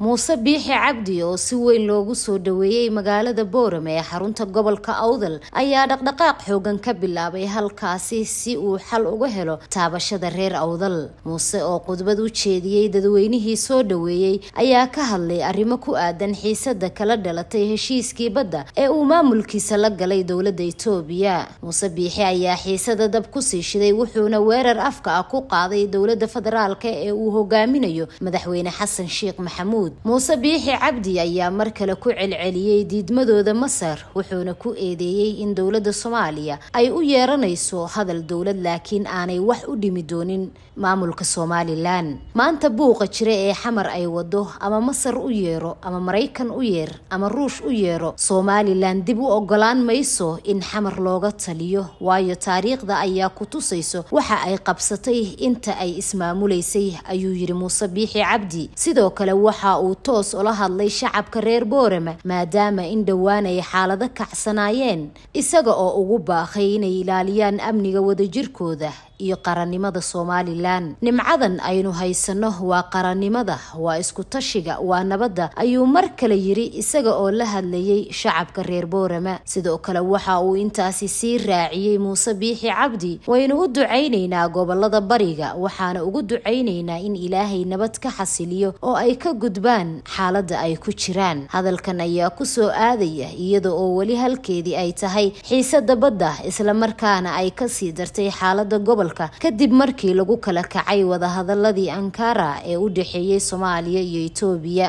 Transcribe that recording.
muuse biixi cabdi oo si weyn loogu soo dhaweeyey magaalada boorame ee xarunta gobolka awdal ayaa dhaqdhaqaaq xoogan ka bilaabay halkaasi si uu xal uga helo taabashada reer awdal muuse oo khudbad u jeediyey dadweynihii soo dhoweeyey ayaa ka hadlay arrimo ku aadan xiisadda kala dhalatay heshiiskii badda ee uu maamulkiisa la galay dowladda itoobiya muuse biixi ayaa xiisada dab kusii shiday wuxuuna weerar afka ah ku qaaday dowladda federaalka ee uu hogaaminayo madaxweyne xasan sheekh maxamuud sacuud muuse biixi cabdi ayaa mar kale ku celceliyey diidmadooda masar wuxuuna ku eedeeyey in dowladda soomaaliya ay u yeeranayso hadal dowlad laakiin aanay wax u dhimi doonin maamulka somalilan maanta buuqa jira ee xamar ay waddo ama masar u yeero ama maraykan u yeer ama ruush u yeero somalilan dib u ogolaan mayso in xamar looga taliyo waayo taariikhda ayaa ku tusayso waxa ay qabsatay inta ay ismaamulaysay ayuu yidhi muuse biixi cabdi sidoo kale waxa uu toos ula hadlay shacabka reer boorama maadaama in dhowaan ay xaalado kacsanaayeen isaga oo ugu baaqay inay ilaaliyaan amniga wadajirkooda iyo qarannimada somalilan nimcadan aynu haysano waa qarannimada waa isku tashiga waa nabadda ayuu mar kale yiri isaga oo la hadlayay shacabka reer boorama sidoo kale waxa uu intaasi sii raaciyey muuse biixi cabdi waynu u ducaynaynaa gobolada bariga waxaana ugu ducaynaynaa in ilaahay nabad ka xasiliyo oo ay ka gudbaan joogaan xaaladda ay ku jiraan hadalkan ayaa ku soo aadaya iyada oo weli halkeedii ay tahay xiisadda badda islamarkaana ay kasii dartay xaaladda gobolka kadib markii lagu kala kacay wadahadaladii ankara ee u dhexeeyey soomaaliya iyo itoobiya